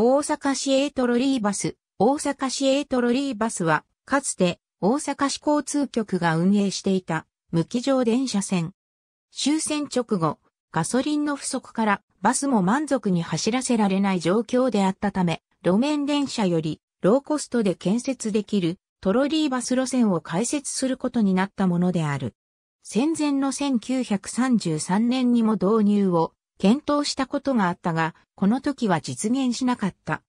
大阪市営トロリーバス。大阪市営トロリーバスは、かつて大阪市交通局が運営していた無機乗電車線。終戦直後、ガソリンの不足からバスも満足に走らせられない状況であったため、路面電車よりローコストで建設できるトロリーバス路線を開設することになったものである。戦前の1933年にも導入を検討したことがあったが、この時は実現しなかった。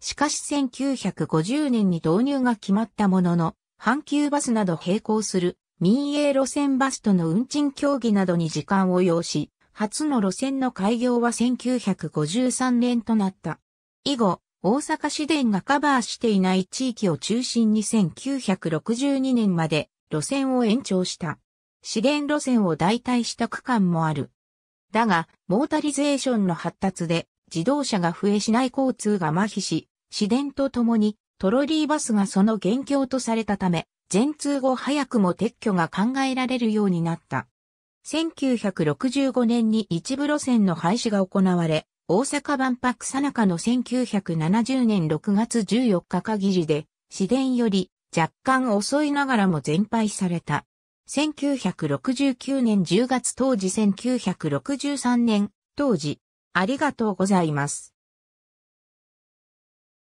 しかし1950年に導入が決まったものの、阪急バスなど並行する民営路線バスとの運賃協議などに時間を要し、初の路線の開業は1953年となった。以後、大阪市電がカバーしていない地域を中心に1962年まで路線を延長した。市電路線を代替した区間もある。だが、モータリゼーションの発達で自動車が増え市内交通が麻痺し、市電とともにトロリーバスがその元凶とされたため、全通後早くも撤去が考えられるようになった。1965年に一部路線の廃止が行われ、大阪万博さなかの1970年6月14日限りで、市電より若干遅いながらも全廃された。1969年10月当時1963年当時ありがとうございます。